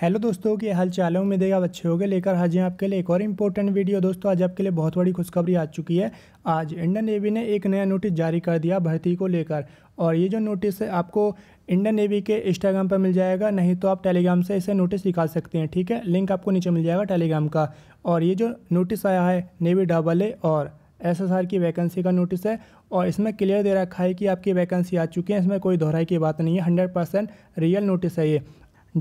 hello दोस्तों की हाल चालों में देगा अच्छे हो गए लेकर हाजिर आपके लिए एक और इम्पोर्टेंट वीडियो दोस्तों आज आपके लिए बहुत बड़ी खुशखबरी आ चुकी है आज इंडियन नेवी ने एक नया नोटिस जारी कर दिया भर्ती को लेकर और ये जो नोटिस है आपको इंडियन नेवी के इंस्टाग्राम पर मिल जाएगा नहीं तो आप टेलीग्राम से इसे नोटिस निकाल सकते हैं ठीक है लिंक आपको नीचे मिल जाएगा टेलीग्राम का और ये जो नोटिस आया है नेवी डबल ए और आर की वैकेंसी का नोटिस है और इसमें क्लियर दे रखा है कि आपकी वैकेंसी आ चुकी है इसमें कोई दोहराई की बात नहीं है हंड्रेड परसेंट रियल नोटिस है ये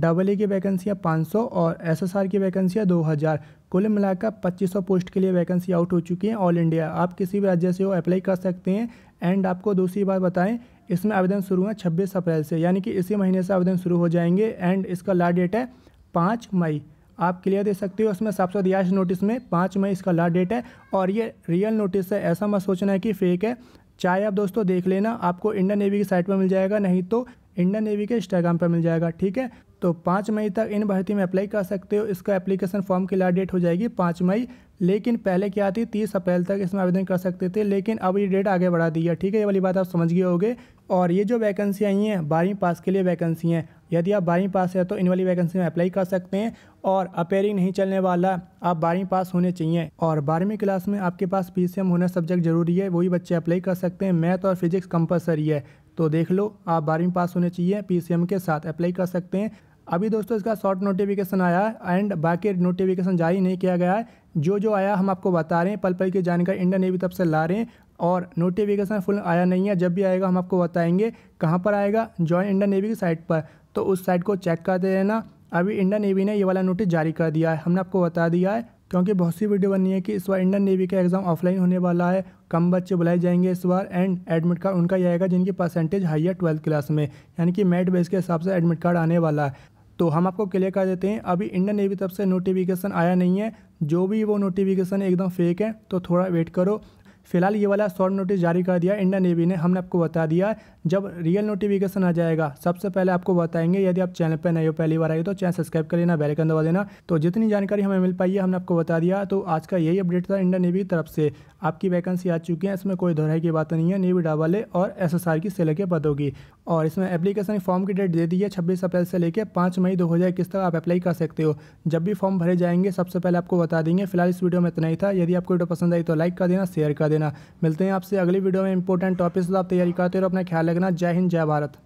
डबल ए की वैकेंसियाँ 500 और एसएसआर की वैकेंसियाँ 2000 कुल मिलाकर 2500 पोस्ट के लिए वैकेंसी आउट हो चुकी हैं ऑल इंडिया आप किसी भी राज्य से हो अप्लाई कर सकते हैं एंड आपको दूसरी बात बताएं इसमें आवेदन शुरू हुआ छब्बीस अप्रैल से यानी कि इसी महीने से आवेदन शुरू हो जाएंगे एंड इसका लास्ट डेट है पाँच मई आप क्लियर दे सकते हो उसमें साफ साफ दिया नोटिस में पाँच मई इसका लास्ट डेट है और ये रियल नोटिस है ऐसा मत सोचना है कि फेक है चाहे आप दोस्तों देख लेना आपको इंडियन नेवी की साइट पर मिल जाएगा नहीं तो इंडियन नेवी के इंस्टाग्राम पर मिल जाएगा ठीक है तो पाँच मई तक इन भर्ती में अप्लाई कर सकते हो इसका एप्लीकेशन फॉर्म की लास्ट डेट हो जाएगी पाँच मई लेकिन पहले क्या थी तीस अप्रैल तक इसमें आवेदन कर सकते थे लेकिन अब ये डेट आगे बढ़ा दी है ठीक है ये वाली बात आप समझ गए होगे और ये जो वैकेंसी आई हैं बारहवीं पास के लिए वैकेंसी हैं यदि आप बारहवीं पास है तो इन वाली वैकेंसी में अप्लाई कर सकते हैं और अपेयरिंग नहीं चलने वाला आप बारहवीं पास होने चाहिए और बारहवीं क्लास में आपके पास पी होना सब्जेक्ट जरूरी है वही बच्चे अप्लाई कर सकते हैं मैथ और फिजिक्स कंपलसरी है तो देख लो आप बारहवीं पास होने चाहिए पी के साथ अप्लाई कर सकते हैं अभी दोस्तों इसका शॉर्ट नोटिफिकेशन आया है एंड बाकी नोटिफिकेशन जारी नहीं किया गया है जो जो आया हम आपको बता रहे हैं पल पल की जानकारी इंडियन नेवी तब से ला रहे हैं और नोटिफिकेशन फुल आया नहीं है जब भी आएगा हम आपको बताएंगे कहाँ पर आएगा जॉइन इंडियन नेवी की साइट पर तो उस साइट को चेक करते रहना अभी इंडियन नेवी ने ये वाला नोटिस जारी कर दिया है हमने आपको बता दिया है क्योंकि बहुत सी वीडियो बनी है कि इस बार इंडियन नेवी का एग्ज़ाम ऑफलाइन होने वाला है कम बच्चे बुलाए जाएंगे इस बार एंड एडमिट कार्ड उनका ही आएगा जिनकी परसेंटेज हाई है ट्वेल्थ क्लास में यानी कि मेट बेस के हिसाब से एडमिट कार्ड आने वाला है तो हम आपको क्लियर कर देते हैं अभी इंडियन नेवी तरफ से नोटिफिकेशन आया नहीं है जो भी वो नोटिफिकेशन एकदम फेक है तो थोड़ा वेट करो फिलहाल ये वाला शॉर्ट नोटिस जारी कर दिया इंडियन नेवी ने हमने आपको बता दिया जब रियल नोटिफिकेशन आ जाएगा सबसे पहले आपको बताएंगे यदि आप चैनल पर नए हो पहली बार आए तो चैनल सब्सक्राइब कर लेना बेलकन दबा देना तो जितनी जानकारी हमें मिल पाई है हमने आपको बता दिया तो आज का यही अपडेट था इंडियन नेवी की तरफ से आपकी वैकेंसी आ चुकी है इसमें कोई दोहराई की बात नहीं है नेवी डावाले और एस की सेलर के पदों की और इसमें एप्लीकेशन फॉर्म की डेट दे दी है छब्बीस अप्रैल से लेकर पाँच मई दो हज़ार इक्कीस तक आप अप्लाई कर सकते हो जब भी फॉर्म भरे जाएंगे सबसे पहले आपको बता देंगे फिलहाल इस वीडियो में इतना ही था यदि आपको वीडियो पसंद आई तो लाइक कर देना शेयर कर देना मिलते हैं आपसे अगली वीडियो में इंपॉर्टेंट टॉपिक्स आप तैयारी करते रहो अपना ख्याल रखना जय हिंद जय भारत